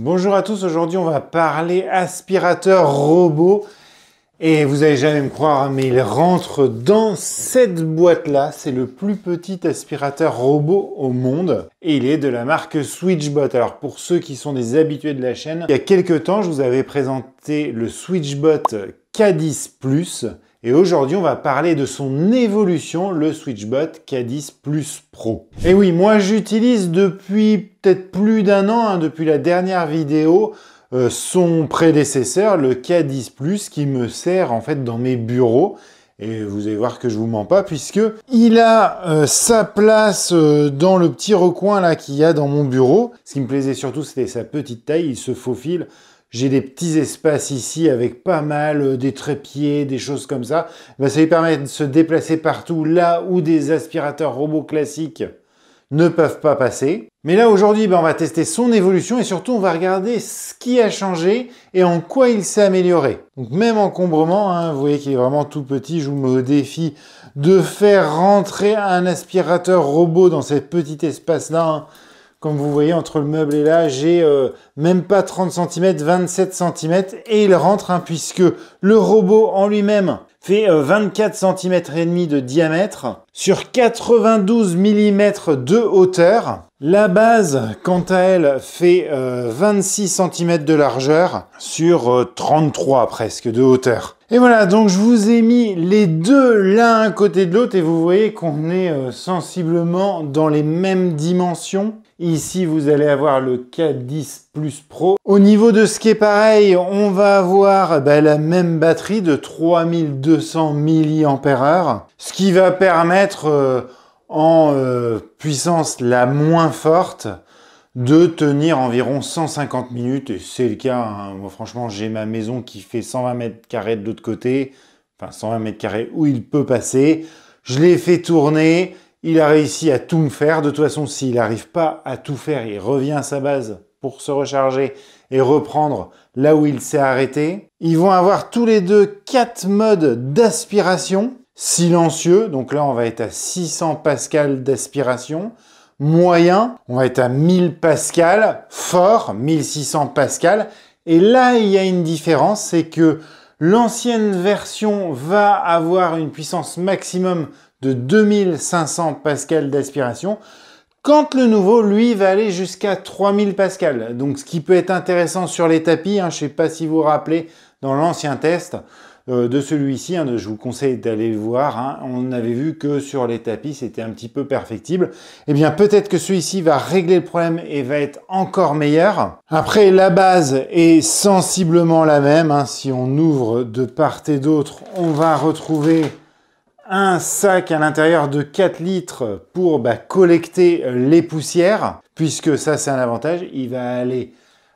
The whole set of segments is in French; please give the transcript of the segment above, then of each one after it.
Bonjour à tous, aujourd'hui on va parler aspirateur robot. Et vous n'allez jamais me croire, hein, mais il rentre dans cette boîte-là. C'est le plus petit aspirateur robot au monde. Et il est de la marque Switchbot. Alors pour ceux qui sont des habitués de la chaîne, il y a quelques temps, je vous avais présenté le Switchbot K10 ⁇ et aujourd'hui, on va parler de son évolution, le SwitchBot K10 Plus Pro. Et oui, moi j'utilise depuis peut-être plus d'un an, hein, depuis la dernière vidéo, euh, son prédécesseur, le K10 Plus, qui me sert en fait dans mes bureaux. Et vous allez voir que je vous mens pas, puisque il a euh, sa place euh, dans le petit recoin là qu'il y a dans mon bureau. Ce qui me plaisait surtout, c'était sa petite taille. Il se faufile j'ai des petits espaces ici avec pas mal euh, des trépieds, des choses comme ça. Eh ben, ça lui permet de se déplacer partout là où des aspirateurs robots classiques ne peuvent pas passer. Mais là aujourd'hui, ben, on va tester son évolution et surtout on va regarder ce qui a changé et en quoi il s'est amélioré. Donc même encombrement, hein, vous voyez qu'il est vraiment tout petit, je vous me défie de faire rentrer un aspirateur robot dans cet petit espace-là. Hein. Comme vous voyez, entre le meuble et là, j'ai euh, même pas 30 cm, 27 cm, et il rentre, hein, puisque le robot en lui-même fait 24,5 24 cm et demi de diamètre sur 92 mm de hauteur. La base, quant à elle, fait 26 euh, cm de largeur sur 33 euh, presque de hauteur. Et voilà, donc je vous ai mis les deux l'un à côté de l'autre et vous voyez qu'on est sensiblement dans les mêmes dimensions. Ici, vous allez avoir le K10 Plus Pro. Au niveau de ce qui est pareil, on va avoir bah, la même batterie de 3200 mAh, ce qui va permettre euh, en euh, puissance la moins forte de tenir environ 150 minutes. Et c'est le cas, hein. Moi, franchement, j'ai ma maison qui fait 120 mètres carrés de l'autre côté, enfin 120 mètres carrés où il peut passer. Je l'ai fait tourner il a réussi à tout me faire. De toute façon, s'il n'arrive pas à tout faire, il revient à sa base pour se recharger et reprendre là où il s'est arrêté. Ils vont avoir tous les deux quatre modes d'aspiration. Silencieux, donc là on va être à 600 pascal d'aspiration. Moyen, on va être à 1000 pascal. Fort, 1600 pascal. Et là, il y a une différence, c'est que l'ancienne version va avoir une puissance maximum de 2500 pascal d'aspiration, quand le nouveau, lui, va aller jusqu'à 3000 pascal Donc ce qui peut être intéressant sur les tapis, hein, je ne sais pas si vous vous rappelez dans l'ancien test euh, de celui-ci, hein, je vous conseille d'aller le voir, hein, on avait vu que sur les tapis c'était un petit peu perfectible. Eh bien peut-être que celui-ci va régler le problème et va être encore meilleur. Après la base est sensiblement la même, si on ouvre de part et d'autre, on va retrouver un sac à l'intérieur de 4 litres pour bah, collecter euh, les poussières, puisque ça c'est un avantage, il va aller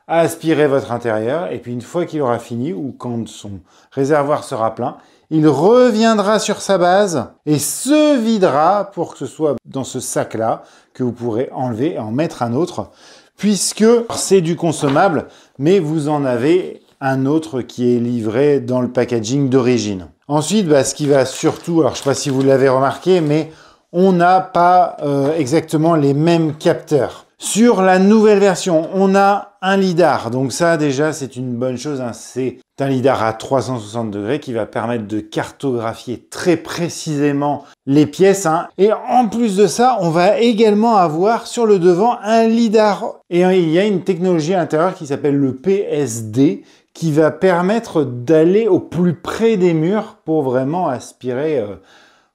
aspirer votre intérieur, et puis une fois qu'il aura fini, ou quand son réservoir sera plein, il reviendra sur sa base et se videra pour que ce soit dans ce sac-là que vous pourrez enlever et en mettre un autre, puisque c'est du consommable, mais vous en avez un autre qui est livré dans le packaging d'origine. Ensuite, bah, ce qui va surtout, alors je ne sais pas si vous l'avez remarqué, mais on n'a pas euh, exactement les mêmes capteurs. Sur la nouvelle version, on a un lidar. Donc ça déjà, c'est une bonne chose. Hein. C'est un lidar à 360 degrés qui va permettre de cartographier très précisément les pièces. Hein. Et en plus de ça, on va également avoir sur le devant un lidar. Et il y a une technologie à l'intérieur qui s'appelle le PSD qui va permettre d'aller au plus près des murs pour vraiment aspirer euh,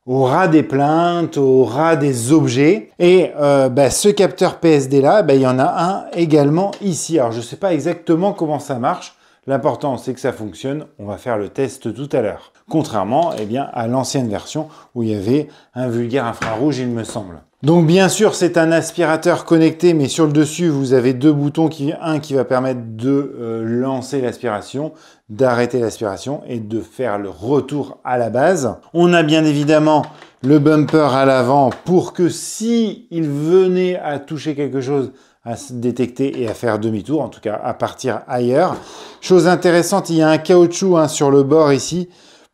au ras des plaintes, au ras des objets. Et euh, bah, ce capteur PSD là, bah, il y en a un également ici. Alors je ne sais pas exactement comment ça marche. L'important, c'est que ça fonctionne. On va faire le test tout à l'heure. Contrairement eh bien, à l'ancienne version où il y avait un vulgaire infrarouge, il me semble. Donc bien sûr, c'est un aspirateur connecté, mais sur le dessus, vous avez deux boutons, qui, un qui va permettre de euh, lancer l'aspiration, d'arrêter l'aspiration et de faire le retour à la base. On a bien évidemment le bumper à l'avant pour que si il venait à toucher quelque chose, à se détecter et à faire demi-tour, en tout cas à partir ailleurs. Chose intéressante, il y a un caoutchouc hein, sur le bord ici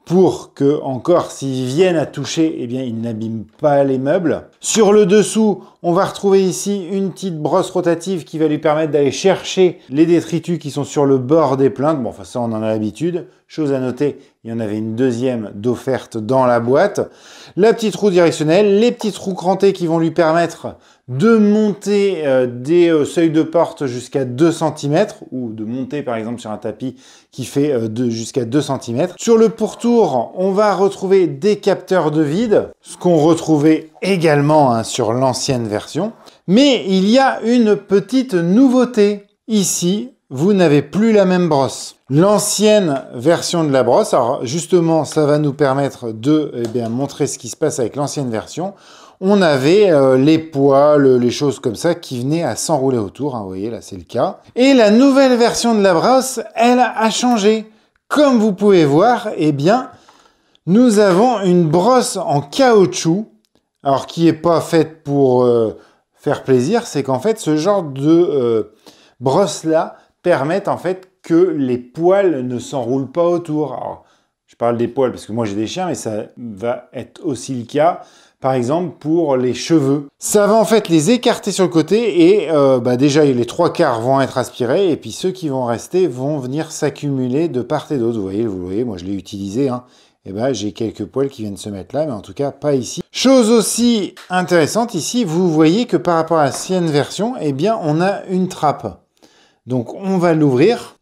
pour que encore s'ils viennent à toucher, eh bien ils n'abîment pas les meubles. Sur le dessous, on va retrouver ici une petite brosse rotative qui va lui permettre d'aller chercher les détritus qui sont sur le bord des plaintes. Bon, enfin ça on en a l'habitude. Chose à noter, il y en avait une deuxième d'offerte dans la boîte. La petite roue directionnelle, les petites roues crantées qui vont lui permettre de monter euh, des euh, seuils de porte jusqu'à 2 cm ou de monter par exemple sur un tapis qui fait euh, jusqu'à 2 cm. Sur le pourtour, on va retrouver des capteurs de vide, ce qu'on retrouvait également hein, sur l'ancienne version. Mais il y a une petite nouveauté. Ici, vous n'avez plus la même brosse. L'ancienne version de la brosse, alors justement, ça va nous permettre de eh montrer ce qui se passe avec l'ancienne version on avait euh, les poils, les choses comme ça qui venaient à s'enrouler autour. Hein, vous voyez, là, c'est le cas. Et la nouvelle version de la brosse, elle a changé. Comme vous pouvez voir, eh bien, nous avons une brosse en caoutchouc, alors qui n'est pas faite pour euh, faire plaisir, c'est qu'en fait, ce genre de euh, brosse-là permet en fait que les poils ne s'enroulent pas autour. je parle des poils parce que moi j'ai des chiens, et ça va être aussi le cas par exemple pour les cheveux. Ça va en fait les écarter sur le côté et euh, bah, déjà les trois quarts vont être aspirés et puis ceux qui vont rester vont venir s'accumuler de part et d'autre. Vous voyez, vous voyez, moi je l'ai utilisé. Et hein. eh ben, j'ai quelques poils qui viennent se mettre là, mais en tout cas pas ici. Chose aussi intéressante ici, vous voyez que par rapport à la sienne version, eh bien on a une trappe. Donc on va l'ouvrir.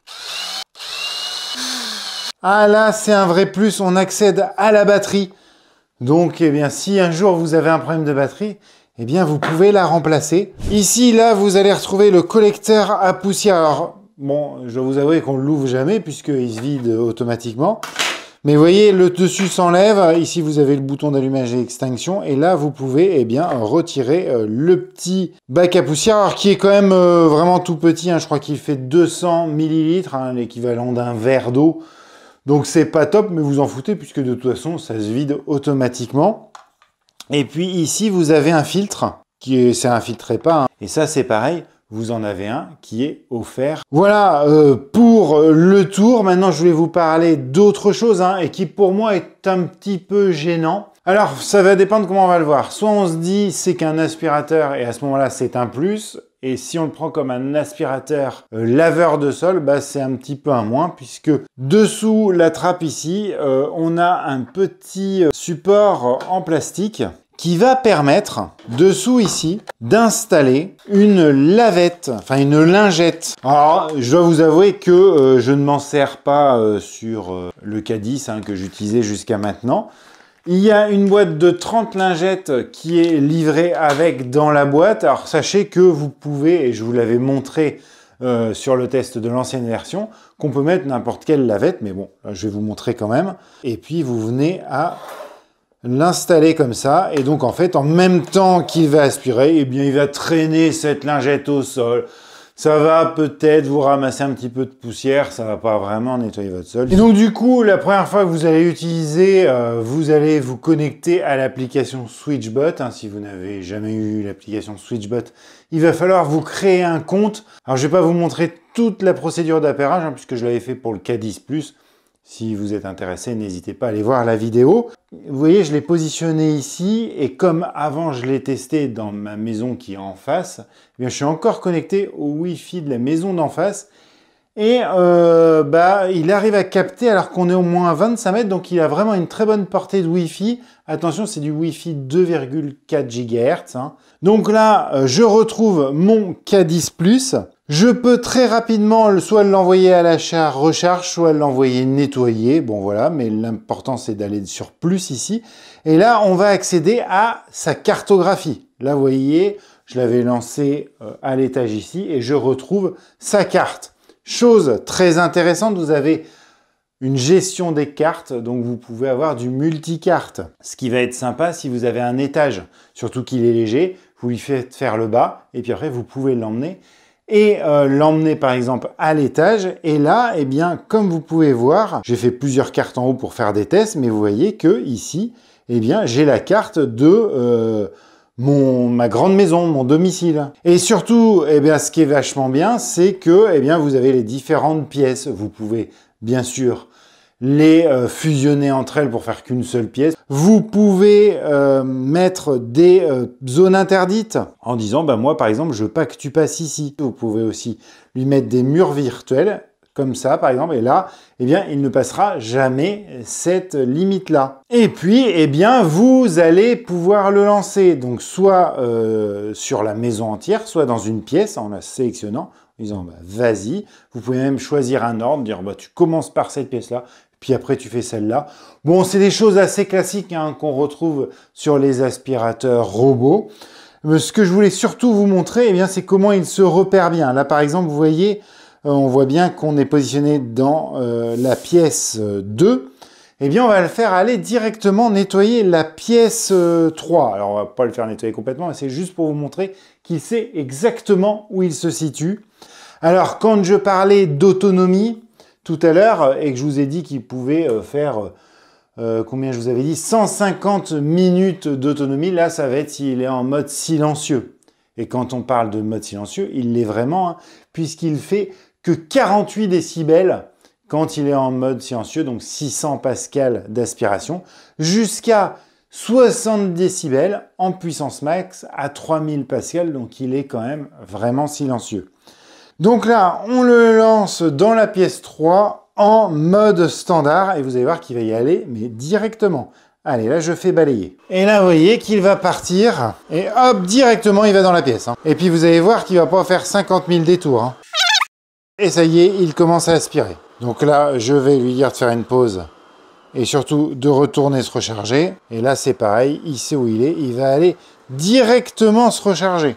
Ah là, c'est un vrai plus, on accède à la batterie. Donc, eh bien, si un jour vous avez un problème de batterie, eh bien, vous pouvez la remplacer. Ici, là, vous allez retrouver le collecteur à poussière. Alors, bon, je vous avouer qu'on ne l'ouvre jamais puisqu'il se vide automatiquement. Mais vous voyez, le dessus s'enlève. Ici, vous avez le bouton d'allumage et extinction. Et là, vous pouvez eh bien, retirer euh, le petit bac à poussière, qui est quand même euh, vraiment tout petit. Hein. Je crois qu'il fait 200 millilitres, hein, l'équivalent d'un verre d'eau. Donc c'est pas top, mais vous en foutez puisque de toute façon ça se vide automatiquement. Et puis ici vous avez un filtre qui c'est un filtre pas. Hein. Et ça c'est pareil, vous en avez un qui est offert. Voilà euh, pour le tour. Maintenant je vais vous parler d'autre chose hein, et qui pour moi est un petit peu gênant. Alors ça va dépendre comment on va le voir. Soit on se dit c'est qu'un aspirateur et à ce moment-là c'est un plus et si on le prend comme un aspirateur euh, laveur de sol, bah, c'est un petit peu un moins puisque dessous la trappe ici, euh, on a un petit euh, support en plastique qui va permettre, dessous ici, d'installer une lavette, enfin une lingette. Alors, je dois vous avouer que je ne m'en sers pas sur le Cadiz hein, que j'utilisais jusqu'à maintenant. Il y a une boîte de 30 lingettes qui est livrée avec dans la boîte. Alors sachez que vous pouvez, et je vous l'avais montré euh, sur le test de l'ancienne version, qu'on peut mettre n'importe quelle lavette, mais bon, je vais vous montrer quand même. Et puis vous venez à l'installer comme ça et donc en fait en même temps qu'il va aspirer eh bien il va traîner cette lingette au sol ça va peut-être vous ramasser un petit peu de poussière, ça va pas vraiment nettoyer votre sol. Et donc du coup, la première fois que vous allez utiliser, euh, vous allez vous connecter à l'application SwitchBot. Hein, si vous n'avez jamais eu l'application SwitchBot, il va falloir vous créer un compte. Alors je vais pas vous montrer toute la procédure d'appairage, hein, puisque je l'avais fait pour le K10+, si vous êtes intéressé, n'hésitez pas à aller voir la vidéo. Vous voyez, je l'ai positionné ici et comme avant je l'ai testé dans ma maison qui est en face, eh bien, je suis encore connecté au Wi-Fi de la maison d'en face et euh, bah, il arrive à capter alors qu'on est au moins à 25 mètres, donc il a vraiment une très bonne portée de Wi-Fi. Attention, c'est du Wi-Fi 2,4 GHz. Hein. Donc là, euh, je retrouve mon K10 Plus je peux très rapidement soit l'envoyer à la recharge, soit l'envoyer nettoyer. Bon voilà, mais l'important c'est d'aller sur plus ici. Et là, on va accéder à sa cartographie. Là, vous voyez, je l'avais lancé euh, à l'étage ici et je retrouve sa carte. Chose très intéressante, vous avez une gestion des cartes, donc vous pouvez avoir du multicarte. Ce qui va être sympa si vous avez un étage, surtout qu'il est léger, vous lui faites faire le bas et puis après vous pouvez l'emmener et euh, l'emmener par exemple à l'étage. Et là, eh bien, comme vous pouvez voir, j'ai fait plusieurs cartes en haut pour faire des tests, mais vous voyez que ici, eh bien, j'ai la carte de euh, mon, ma grande maison, mon domicile. Et surtout, et eh bien, ce qui est vachement bien, c'est que eh bien, vous avez les différentes pièces. Vous pouvez bien sûr les euh, fusionner entre elles pour faire qu'une seule pièce. Vous pouvez euh, mettre des euh, zones interdites en disant, bah, moi par exemple, je veux pas que tu passes ici. Vous pouvez aussi lui mettre des murs virtuels comme ça par exemple, et là, eh bien, il ne passera jamais cette limite-là. Et puis, eh bien, vous allez pouvoir le lancer, donc soit sur la maison entière, soit dans une pièce, en la sélectionnant, en disant, bah, vas-y, vous pouvez même choisir un ordre, dire, bah, tu commences par cette pièce-là, puis après tu fais celle-là. Bon, c'est des choses assez classiques hein, qu'on retrouve sur les aspirateurs robots. Mais euh, ce que je voulais surtout vous montrer, eh bien, c'est comment il se repère bien. Là, par exemple, vous voyez, euh, on voit bien qu'on est positionné dans euh, la pièce 2. Eh bien, on va le faire aller directement nettoyer la pièce 3. Alors, on va pas le faire nettoyer complètement, mais c'est juste pour vous montrer qu'il sait exactement où il se situe. Alors, quand je parlais d'autonomie, tout à l'heure et que je vous ai dit qu'il pouvait euh, faire, euh, euh, combien je vous avais dit, 150 minutes d'autonomie. Là, ça va être s'il est en mode silencieux. Et quand on parle de mode silencieux, il l'est vraiment, hein, puisqu'il fait que 48 décibels quand il est en mode silencieux, donc 600 pascal d'aspiration, jusqu'à 60 décibels en puissance max à 3000 pascal, donc il est quand même vraiment silencieux. Donc là, on le lance dans la pièce 3 en mode standard et vous allez voir qu'il va y aller, mais directement. Allez, là, je fais balayer. Et là, vous voyez qu'il va partir et hop, directement, il va dans la pièce. Hein. Et puis, vous allez voir qu'il va pas faire 50 000 détours. Hein. Et ça y est, il commence à aspirer. Donc là, je vais lui dire de faire une pause et surtout de retourner se recharger. Et là, c'est pareil, il sait où il est, il va aller directement se recharger.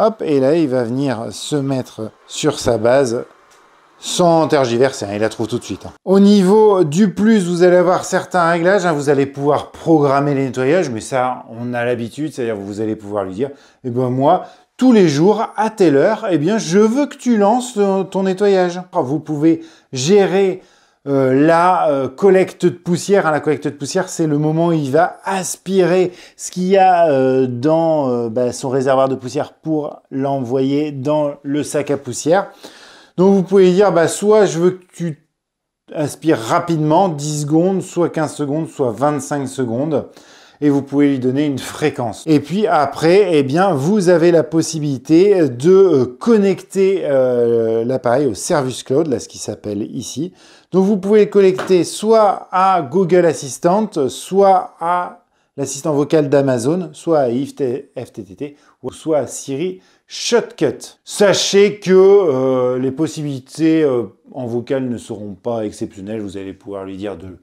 Hop, et là, il va venir se mettre sur sa base sans tergiverser, hein, il la trouve tout de suite. Hein. Au niveau du plus, vous allez avoir certains réglages, hein, vous allez pouvoir programmer les nettoyages, mais ça, on a l'habitude, c'est-à-dire vous allez pouvoir lui dire, eh ben moi, tous les jours, à telle heure, eh bien, je veux que tu lances ton nettoyage. Vous pouvez gérer euh, la euh, collecte de poussière. Hein, la collecte de poussière, c'est le moment où il va aspirer ce qu'il y a euh, dans bah, son réservoir de poussière pour l'envoyer dans le sac à poussière. Donc vous pouvez dire, bah, soit je veux que tu aspires rapidement, 10 secondes, soit 15 secondes, soit 25 secondes et vous pouvez lui donner une fréquence. Et puis après, eh bien, vous avez la possibilité de connecter l'appareil au Service Cloud, là, ce qui s'appelle ici. Donc vous pouvez collecter soit à Google Assistant, soit à l'assistant vocal d'Amazon, soit à FTTT, ou soit à Siri Shotcut. Sachez que euh, les possibilités euh, en vocal ne seront pas exceptionnelles. Vous allez pouvoir lui dire de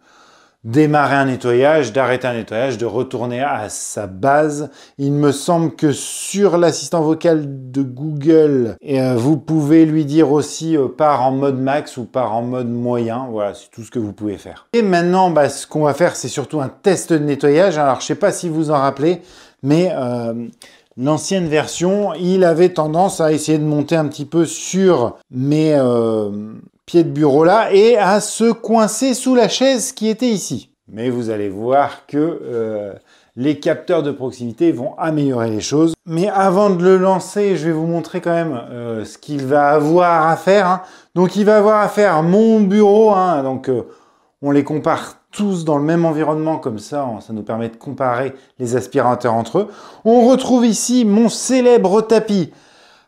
démarrer un nettoyage, d'arrêter un nettoyage, de retourner à sa base. Il me semble que sur l'assistant vocal de Google, euh, vous pouvez lui dire aussi euh, par en mode max ou par en mode moyen. Voilà, c'est tout ce que vous pouvez faire. Et maintenant, bah, ce qu'on va faire, c'est surtout un test de nettoyage. Alors, je sais pas si vous en rappelez, mais euh, l'ancienne version, il avait tendance à essayer de monter un petit peu sur mes, pied de bureau là et à se coincer sous la chaise qui était ici. Mais vous allez voir que euh, les capteurs de proximité vont améliorer les choses. Mais avant de le lancer, je vais vous montrer quand même euh, ce qu'il va avoir à faire. Hein. Donc il va avoir à faire mon bureau. Hein. Donc euh, on les compare tous dans le même environnement comme ça, ça nous permet de comparer les aspirateurs entre eux. On retrouve ici mon célèbre tapis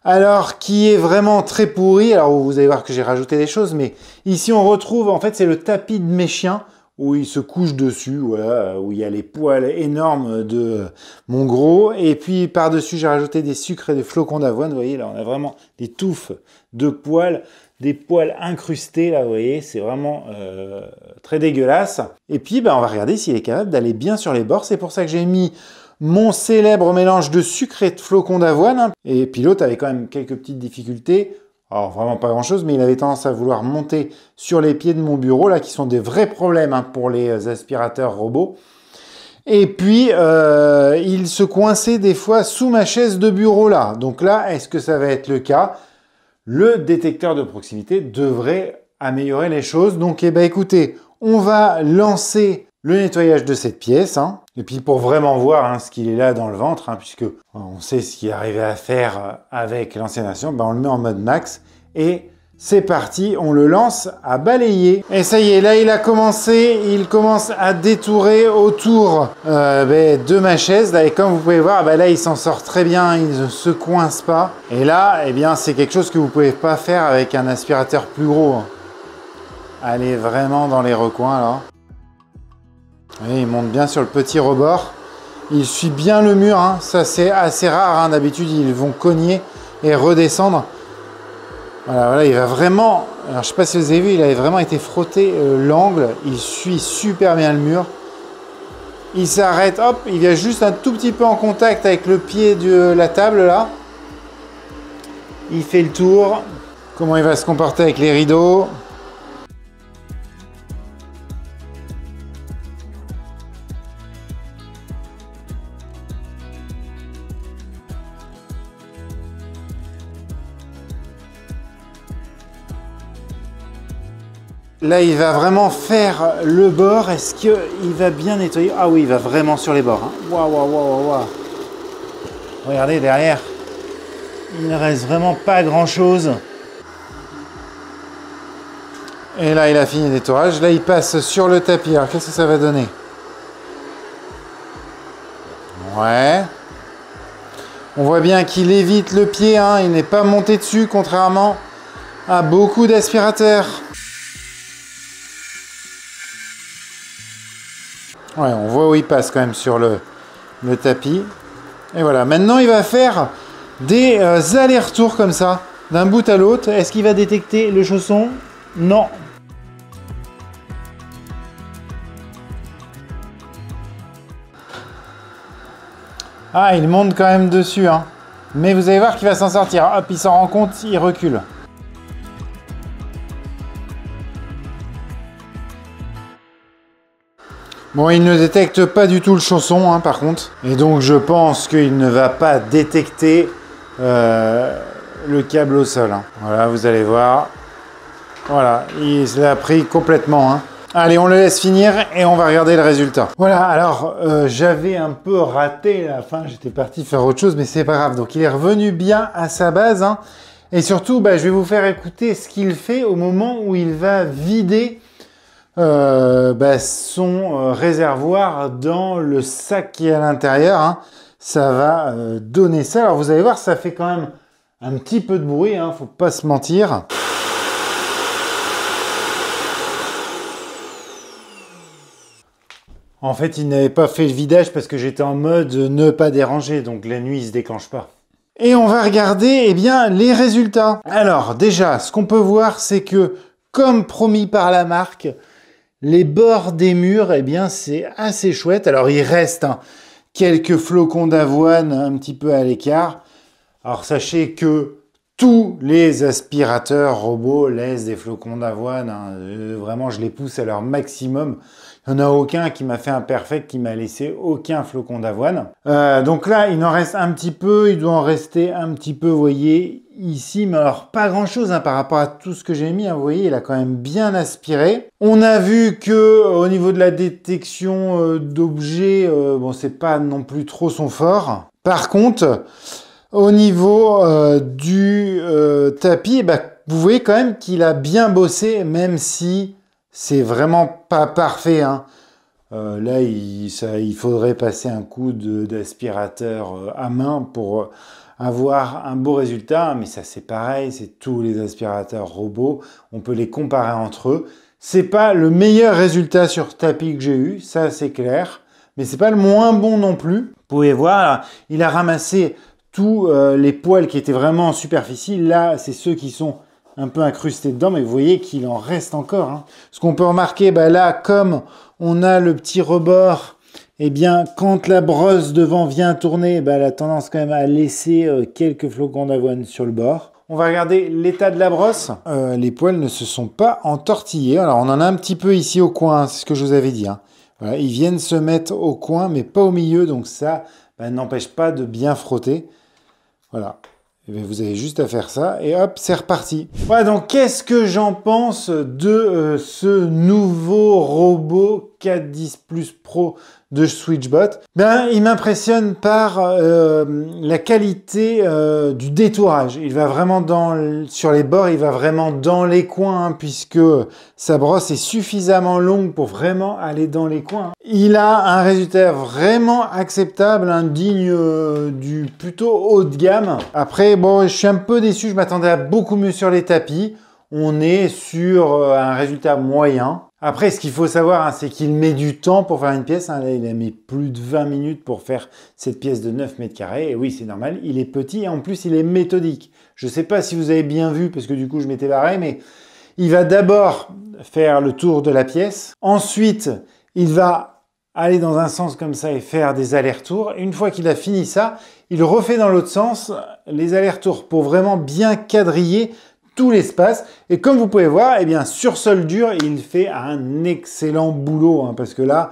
alors qui est vraiment très pourri. Alors vous allez voir que j'ai rajouté des choses, mais ici on retrouve, en fait c'est le tapis de mes chiens où il se couchent dessus, voilà, où il y a les poils énormes de mon gros. Et puis par-dessus, j'ai rajouté des sucres et des flocons d'avoine. Vous voyez, là, on a vraiment des touffes de poils, des poils incrustés, là, vous voyez, c'est vraiment euh, très dégueulasse. Et puis, ben, on va regarder s'il est capable d'aller bien sur les bords. C'est pour ça que j'ai mis mon célèbre mélange de sucre et de flocons d'avoine. Hein. Et pilote avait quand même quelques petites difficultés. Alors vraiment pas grand chose, mais il avait tendance à vouloir monter sur les pieds de mon bureau, là, qui sont des vrais problèmes hein, pour les euh, aspirateurs robots. Et puis, euh, il se coinçait des fois sous ma chaise de bureau là. Donc là, est-ce que ça va être le cas Le détecteur de proximité devrait améliorer les choses. Donc, eh ben, écoutez, on va lancer le nettoyage de cette pièce. Hein. Et puis pour vraiment voir hein, ce qu'il est là dans le ventre, hein, puisque euh, on sait ce qu'il est arrivé à faire euh, avec l'ancien ben on le met en mode max et c'est parti, on le lance à balayer. Et ça y est, là il a commencé, il commence à détourer autour euh, ben, de ma chaise. et comme vous pouvez voir, ben là il s'en sort très bien, il ne se coince pas. Et là, eh bien c'est quelque chose que vous ne pouvez pas faire avec un aspirateur plus gros. Hein. Allez vraiment dans les recoins alors il monte bien sur le petit rebord. Il suit bien le mur, hein. ça c'est assez rare. Hein. D'habitude, ils vont cogner et redescendre. Voilà, voilà, il va vraiment... Alors, je sais pas si vous avez vu, il avait vraiment été frotté euh, l'angle. Il suit super bien le mur. Il s'arrête, hop, il vient juste un tout petit peu en contact avec le pied de la table, là. Il fait le tour. Comment il va se comporter avec les rideaux Là, il va vraiment faire le bord. Est-ce qu'il va bien nettoyer Ah oui, il va vraiment sur les bords. Hein. Waouh, waouh, waouh, waouh. Regardez derrière. Il ne reste vraiment pas grand-chose. Et là, il a fini le Là, il passe sur le tapis. qu'est-ce que ça va donner Ouais. On voit bien qu'il évite le pied. Hein. Il n'est pas monté dessus, contrairement à beaucoup d'aspirateurs. Ouais, on voit où il passe quand même sur le, tapis. Et voilà, maintenant il va faire des euh, allers-retours comme ça, d'un bout à l'autre. Est-ce qu'il va détecter le chausson Non. Ah, il monte quand même dessus, hein. Mais vous allez voir qu'il va s'en sortir. Hop, il s'en rend compte, il recule. Bon, il ne détecte pas du tout le chanson, hein, par contre. Et donc, je pense qu'il ne va pas détecter euh, le câble au sol. Hein. Voilà, vous allez voir. Voilà, il l'a pris complètement. Hein. Allez, on le laisse finir et on va regarder le résultat. Voilà, alors euh, j'avais un peu raté la fin, j'étais parti faire autre chose, mais c'est pas grave. Donc il est revenu bien à sa base. Et surtout, bah, je vais vous faire écouter ce qu'il fait au moment où il va vider euh, bah, son euh, réservoir dans le sac qui est à l'intérieur. Hein. Ça va euh, donner ça. Alors vous allez voir, ça fait quand même un petit peu de bruit, hein, faut pas se mentir. En fait, il n'avait pas fait le vidage parce que j'étais en mode ne pas déranger, donc la nuit il se déclenche pas. Et on va regarder eh bien, les résultats. Alors déjà, ce qu'on peut voir, c'est que, comme promis par la marque, les bords des murs, eh bien, c'est assez chouette. Alors, il reste hein, quelques flocons d'avoine un petit peu à l'écart. Alors, sachez que tous les aspirateurs robots laissent des flocons d'avoine. Hein. Euh, vraiment, je les pousse à leur maximum. Il n'y en a aucun qui m'a fait un perfect, qui m'a laissé aucun flocon d'avoine. Euh, donc là, il en reste un petit peu. Il doit en rester un petit peu, vous voyez, ici. Mais alors, pas grand-chose hein, par rapport à tout ce que j'ai mis. Hein, vous voyez, il a quand même bien aspiré. On a vu que au niveau de la détection euh, d'objets, bon, c'est pas non plus trop son fort. Par contre... Au niveau euh, du euh, tapis, eh ben, vous voyez quand même qu'il a bien bossé, même si c'est vraiment pas parfait. Hein. Euh, là, il, il, faudrait passer un coup d'aspirateur à main pour avoir un beau résultat, mais ça c'est pareil, c'est tous les aspirateurs robots, on peut les comparer entre eux. C'est pas le meilleur résultat sur tapis que j'ai eu, ça c'est clair, mais c'est pas le moins bon non plus. Vous pouvez voir, il a ramassé euh, les poils qui étaient vraiment en superficie, là, c'est ceux qui sont un peu incrustés dedans, mais vous voyez qu'il en reste encore. Hein. Ce qu'on peut remarquer, bah là, comme on a le petit rebord, et eh bien, quand la brosse devant vient tourner, bah, elle a tendance quand même à laisser euh, quelques flocons d'avoine sur le bord. On va regarder l'état de la brosse. Euh, les poils ne se sont pas entortillés. Alors, on en a un petit peu ici au coin, c'est ce que je vous avais dit. Hein. ils viennent se mettre au coin, mais pas au milieu, donc ça bah, n'empêche pas de bien frotter. Voilà. Et eh vous avez juste à faire ça et hop, c'est reparti. Voilà, donc qu'est-ce que j'en pense de euh, ce nouveau robot 410 10 Plus Pro de Switchbot, ben, il m'impressionne par euh, la qualité euh, du détourage. Il va vraiment dans, sur les bords, il va vraiment dans les coins, hein, puisque sa brosse est suffisamment longue pour vraiment aller dans les coins. Il a un résultat vraiment acceptable, digne euh, du plutôt haut de gamme. Après, bon, je suis un peu déçu, je m'attendais à beaucoup mieux sur les tapis. On est sur un résultat moyen, après, ce qu'il faut savoir, hein, c'est qu'il met du temps pour faire une pièce. Hein. il a mis plus de 20 minutes pour faire cette pièce de 9 mètres carrés. Et oui, c'est normal, il est petit et en plus, il est méthodique. Je ne sais pas si vous avez bien vu, parce que du coup, je m'étais barré, mais il va d'abord faire le tour de la pièce. Ensuite, il va aller dans un sens comme ça et faire des allers-retours. Une fois qu'il a fini ça, il refait dans l'autre sens les allers-retours pour vraiment bien quadriller l'espace. Et comme vous pouvez voir, et eh bien, sur sol dur, il fait un excellent boulot, hein, parce que là,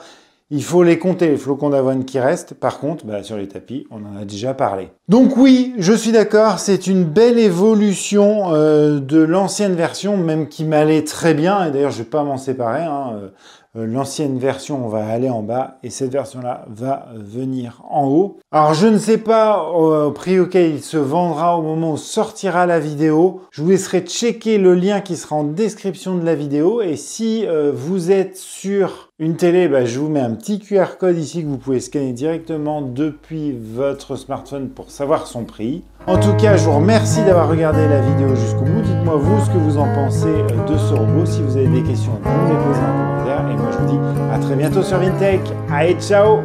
il faut les compter, les flocons d'avoine qui restent. Par contre, bah, sur les tapis, on en a déjà parlé. Donc oui, je suis d'accord, c'est une belle évolution euh, de l'ancienne version, même qui m'allait très bien. Et d'ailleurs, je vais pas m'en séparer. Hein, euh, euh, l'ancienne version on va aller en bas et cette version-là va euh, venir en haut. Alors je ne sais pas euh, au prix auquel il se vendra au moment où sortira la vidéo. Je vous laisserai checker le lien qui sera en description de la vidéo et si vous êtes sur une télé, bah, je vous mets un petit QR code ici que vous pouvez scanner directement depuis votre smartphone pour savoir son prix. En tout cas, je vous remercie d'avoir regardé la vidéo jusqu'au bout. Dites-moi vous ce que vous en pensez euh, de ce robot. Si vous avez des questions, vous les posez en commentaire. Et moi, je vous dis à très bientôt sur Vintech. Allez, ciao